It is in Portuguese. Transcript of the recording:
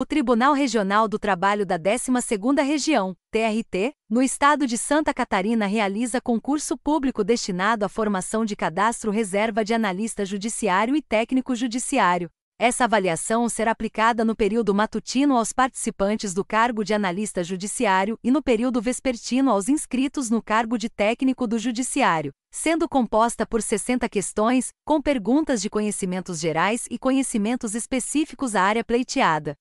O Tribunal Regional do Trabalho da 12ª Região, TRT, no estado de Santa Catarina realiza concurso público destinado à formação de cadastro reserva de analista judiciário e técnico judiciário. Essa avaliação será aplicada no período matutino aos participantes do cargo de analista judiciário e no período vespertino aos inscritos no cargo de técnico do judiciário, sendo composta por 60 questões, com perguntas de conhecimentos gerais e conhecimentos específicos à área pleiteada.